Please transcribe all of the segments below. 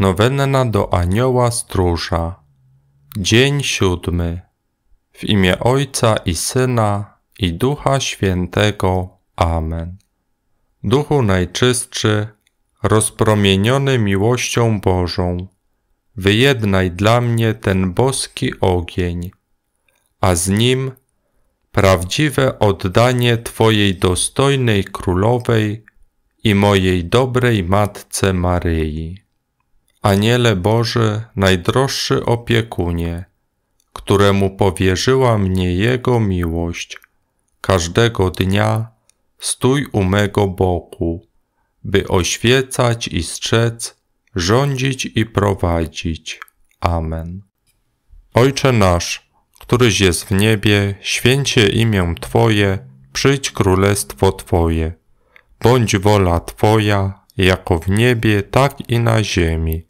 Nowenna do Anioła Stróża. Dzień siódmy. W imię Ojca i Syna i Ducha Świętego. Amen. Duchu Najczystszy, rozpromieniony miłością Bożą, wyjednaj dla mnie ten boski ogień, a z nim prawdziwe oddanie Twojej dostojnej Królowej i mojej dobrej Matce Maryi. Aniele Boży, najdroższy opiekunie, któremu powierzyła mnie Jego miłość, każdego dnia stój u mego boku, by oświecać i strzec, rządzić i prowadzić. Amen. Ojcze nasz, któryś jest w niebie, święcie imię Twoje, przyjdź królestwo Twoje. Bądź wola Twoja, jako w niebie, tak i na ziemi.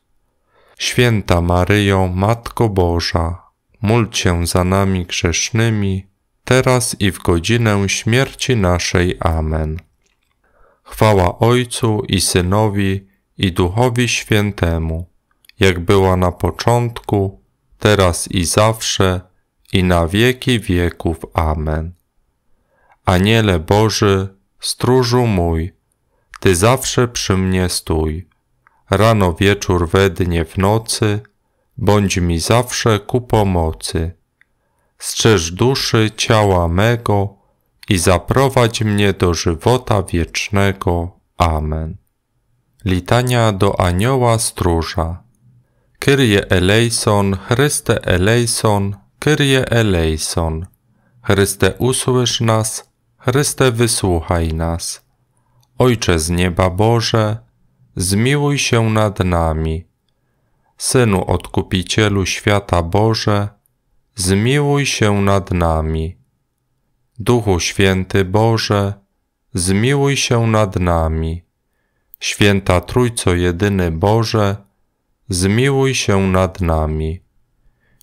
Święta Maryjo, Matko Boża, módl się za nami grzesznymi, teraz i w godzinę śmierci naszej. Amen. Chwała Ojcu i Synowi i Duchowi Świętemu, jak była na początku, teraz i zawsze, i na wieki wieków. Amen. Aniele Boży, stróżu mój, Ty zawsze przy mnie stój rano, wieczór, we dnie, w nocy, bądź mi zawsze ku pomocy. Strzeż duszy, ciała mego i zaprowadź mnie do żywota wiecznego. Amen. Litania do anioła stróża. Kyrie eleison, Chryste eleison, Kyrie eleison. Chryste usłysz nas, Chryste wysłuchaj nas. Ojcze z nieba Boże, zmiłuj się nad nami. Synu Odkupicielu świata Boże, zmiłuj się nad nami. Duchu Święty Boże, zmiłuj się nad nami. Święta Trójco Jedyny Boże, zmiłuj się nad nami.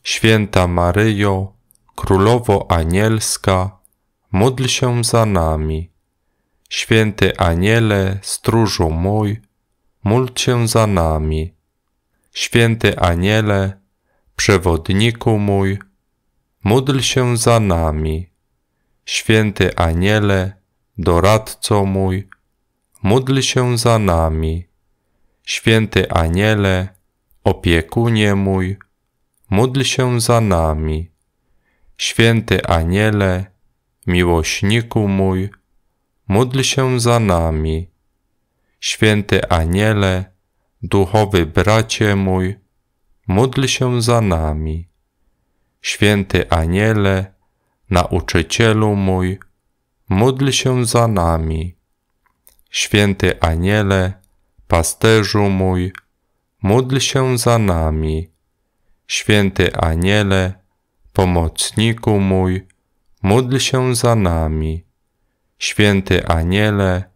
Święta Maryjo, Królowo Anielska, módl się za nami. Święty Aniele, stróżu mój, módl się za nami. Święty Aniele, przewodniku mój, módl się za nami. Święty Aniele, doradco mój, módl się za nami. Święty Aniele, opiekunie mój, módl się za nami. Święty Aniele, miłośniku mój, módl się za nami. Święty Aniele, duchowy bracie mój, módl się za nami. Święty Aniele, nauczycielu mój, módl się za nami. Święty Aniele, pasterzu mój, módl się za nami. Święty Aniele, pomocniku mój, módl się za nami. Święty Aniele,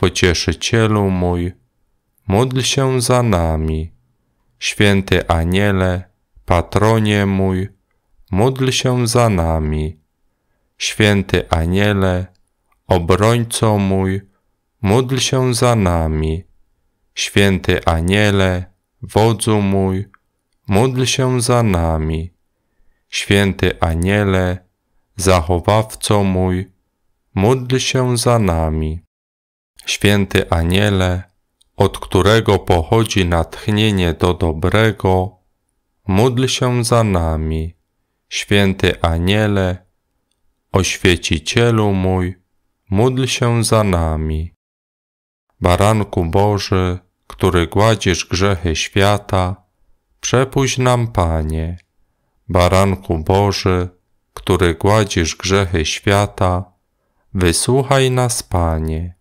Pocieszycielu mój, módl się za nami. Święty Aniele, patronie mój, módl się za nami. Święty Aniele, obrońco mój, módl się za nami. Święty Aniele, wodzu mój, módl się za nami. Święty Aniele, zachowawco mój, módl się za nami. Święty Aniele, od którego pochodzi natchnienie do dobrego, módl się za nami. Święty Aniele, oświecicielu mój, módl się za nami. Baranku Boży, który gładzisz grzechy świata, przepuść nam Panie. Baranku Boży, który gładzisz grzechy świata, wysłuchaj nas Panie.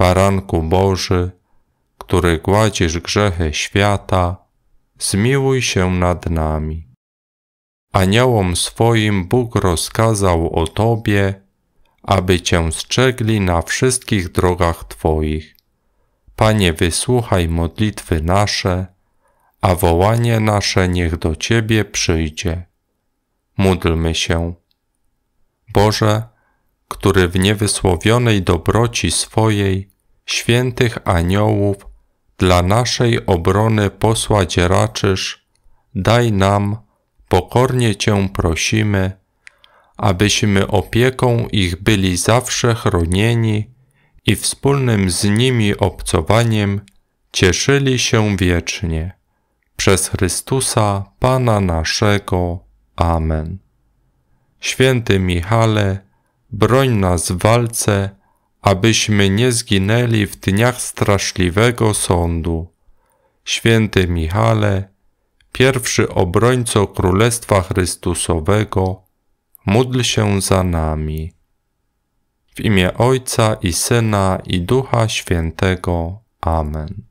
Baranku Boży, który gładzisz grzechy świata, zmiłuj się nad nami. Aniołom swoim Bóg rozkazał o Tobie, aby Cię strzegli na wszystkich drogach Twoich. Panie, wysłuchaj modlitwy nasze, a wołanie nasze niech do Ciebie przyjdzie. Módlmy się. Boże, który w niewysłowionej dobroci swojej świętych aniołów, dla naszej obrony posłać raczysz, daj nam, pokornie Cię prosimy, abyśmy opieką ich byli zawsze chronieni i wspólnym z nimi obcowaniem cieszyli się wiecznie. Przez Chrystusa Pana naszego. Amen. Święty Michale, broń nas w walce, abyśmy nie zginęli w dniach straszliwego sądu. Święty Michale, pierwszy obrońco Królestwa Chrystusowego, módl się za nami. W imię Ojca i Syna i Ducha Świętego. Amen.